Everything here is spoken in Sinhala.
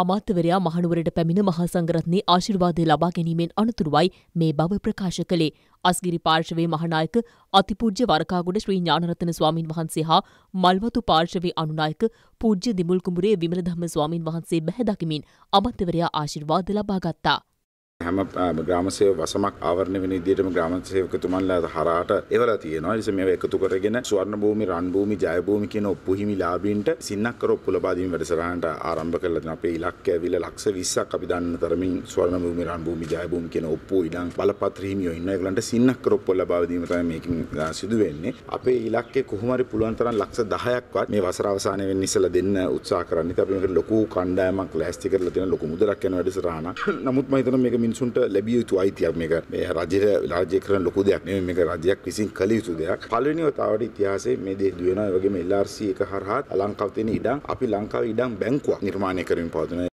අමාත්‍යවරයා මහනුවරට පැමිණ මහා සංඝරත්නයේ ආශිර්වාදය ලබා ගැනීමෙන් අනතුරුවයි මේ බව ප්‍රකාශ කළේ. අස්ගිරි පාර්ශවයේ මහනායක අතිපූජ්‍ය වරකාගොඩ ශ්‍රී ඥානරතන ස්වාමින් වහන්සේ හා මල්වතු පාර්ශවයේ අනුනායක පූජ්‍ය දිමුල්කුඹුරේ විමලධම්ම ස්වාමින් වහන්සේ බැහැදකිමින් අමාත්‍යවරයා ආශිර්වාද ලබා ගත්තා. හැම ග්‍රාමසය වසමක් ආවරණ වෙන විදිහටම ග්‍රාමසේවකතුමන්ලා හරහාට එවලා තියෙනවා. ඒ නිසා මේව එකතු කරගෙන ස්වර්ණ භූමි, රන් භූමි, ජය භූමි කියන ඔප්පු හිමිලාභීන්ට සින්නක්කර ඔප්පු ලබා දීම වැඩසටහනට ආරම්භ කරලා තියෙනවා. අපේ ඉලක්කය ඇවිල්ලා ලක්ෂ 20ක් අපි දන්න තරමින් ස්වර්ණ භූමි, රන් භූමි, ජය භූමි කියන ඔප්පු ඉඩම් බලපත්‍ර හිමියෝ ඉන්නවා. ඒගොල්ලන්ට සින්නක්කර ඔප්පු ලබා දීම තමයි මේකින් සිදු වෙන්නේ. අපේ ඉලක්කය කොහොම හරි පුළුවන් තරම් ලක්ෂ 10ක්වත් මේ වසර අවසානයේ වෙන්න ඉස්සලා දෙන්න උත්සාහ කරන්නේ. අපි මේකට ලොකු කණ්ඩායමක් ලෑස්ති කරලා තියෙන ලොකු මුදලක් යන වැඩසටහනක්. නමුත් මම හිතනවා මේක මිනිසුන්ට ලැබිය යුතු අයිතියක් මේක මේ රජය රාජ්‍ය කරන ලොකු දෙයක් නෙමෙයි මේක රජයක් විසින් කළ යුතු දෙයක් පළවෙනි වතාවට ඉතිහාසයේ මේ දේ දුවනවා ඒ වගේම LRC එක හරහා ලංකාව තියෙන ඉඩම් අපි ලංකාවේ ඉඩම් බැංකුවක් නිර්මාණය කරමින් පවතුන